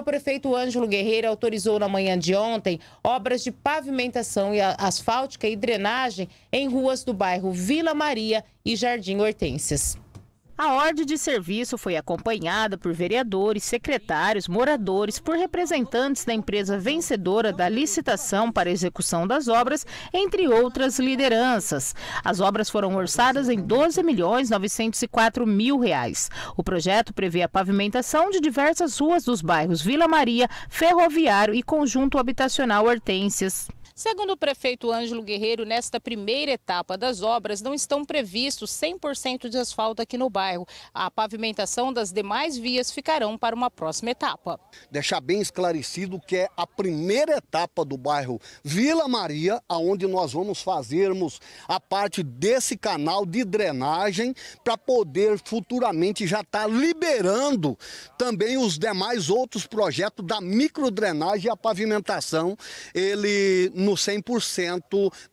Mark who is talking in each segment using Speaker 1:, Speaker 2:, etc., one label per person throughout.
Speaker 1: o prefeito Ângelo Guerreiro autorizou na manhã de ontem obras de pavimentação e asfáltica e drenagem em ruas do bairro Vila Maria e Jardim Hortências. A ordem de serviço foi acompanhada por vereadores, secretários, moradores, por representantes da empresa vencedora da licitação para execução das obras, entre outras lideranças. As obras foram orçadas em 12 milhões 904 mil reais. O projeto prevê a pavimentação de diversas ruas dos bairros Vila Maria, Ferroviário e Conjunto Habitacional Hortências. Segundo o prefeito Ângelo Guerreiro, nesta primeira etapa das obras não estão previstos 100% de asfalto aqui no bairro bairro. A pavimentação das demais vias ficarão para uma próxima etapa.
Speaker 2: Deixar bem esclarecido que é a primeira etapa do bairro Vila Maria, aonde nós vamos fazermos a parte desse canal de drenagem para poder futuramente já estar tá liberando também os demais outros projetos da microdrenagem e a pavimentação, ele no 100%,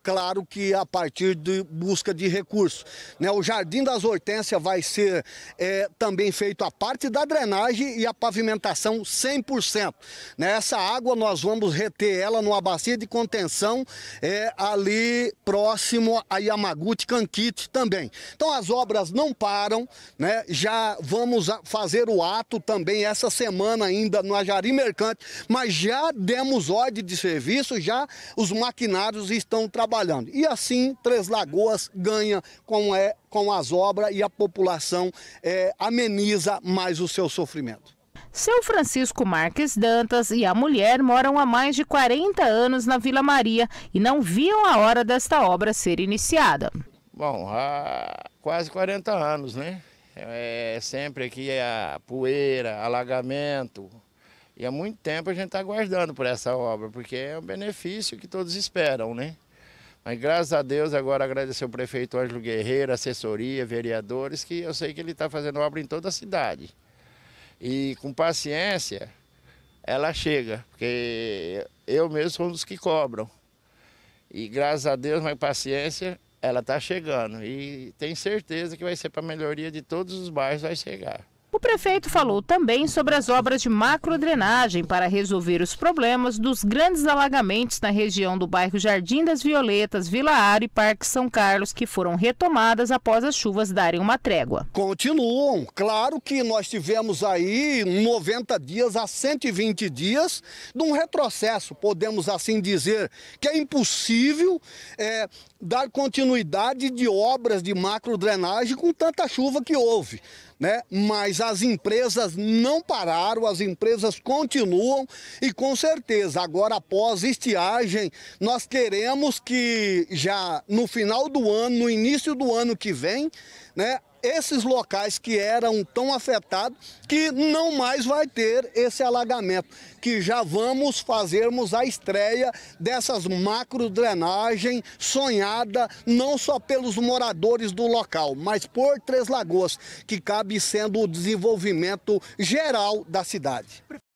Speaker 2: claro que a partir de busca de recursos. Né? O Jardim das Hortênsias vai ser ser é, também feito a parte da drenagem e a pavimentação 100%. Nessa água nós vamos reter ela numa bacia de contenção é, ali próximo a Yamaguchi Kankit também. Então as obras não param, né? já vamos fazer o ato também essa semana ainda no Ajari Mercante, mas já demos ordem de serviço, já os maquinários estão trabalhando. E assim Três Lagoas ganha como é com as obras e a população é, ameniza mais o seu sofrimento.
Speaker 1: Seu Francisco Marques Dantas e a mulher moram há mais de 40 anos na Vila Maria e não viam a hora desta obra ser iniciada.
Speaker 3: Bom, há quase 40 anos, né? É, é sempre aqui é poeira, alagamento. E há muito tempo a gente está aguardando por essa obra, porque é um benefício que todos esperam, né? Mas graças a Deus, agora agradecer o prefeito Ângelo Guerreiro, assessoria, vereadores, que eu sei que ele está fazendo obra em toda a cidade. E com paciência, ela chega, porque eu mesmo sou um dos que cobram. E graças a Deus, mas paciência, ela está chegando. E tenho certeza que vai ser para a melhoria de todos os bairros, vai chegar.
Speaker 1: O prefeito falou também sobre as obras de macrodrenagem para resolver os problemas dos grandes alagamentos na região do bairro Jardim das Violetas, Vila Aro e Parque São Carlos, que foram retomadas após as chuvas darem uma trégua.
Speaker 2: Continuam. Claro que nós tivemos aí 90 dias a 120 dias de um retrocesso, podemos assim dizer, que é impossível é, dar continuidade de obras de macrodrenagem com tanta chuva que houve. Né? Mas mas as empresas não pararam, as empresas continuam e com certeza agora após estiagem nós queremos que já no final do ano, no início do ano que vem, né, esses locais que eram tão afetados, que não mais vai ter esse alagamento, que já vamos fazermos a estreia dessas macro drenagem sonhada não só pelos moradores do local, mas por Três Lagoas, que cabe sendo o desenvolvimento geral da cidade.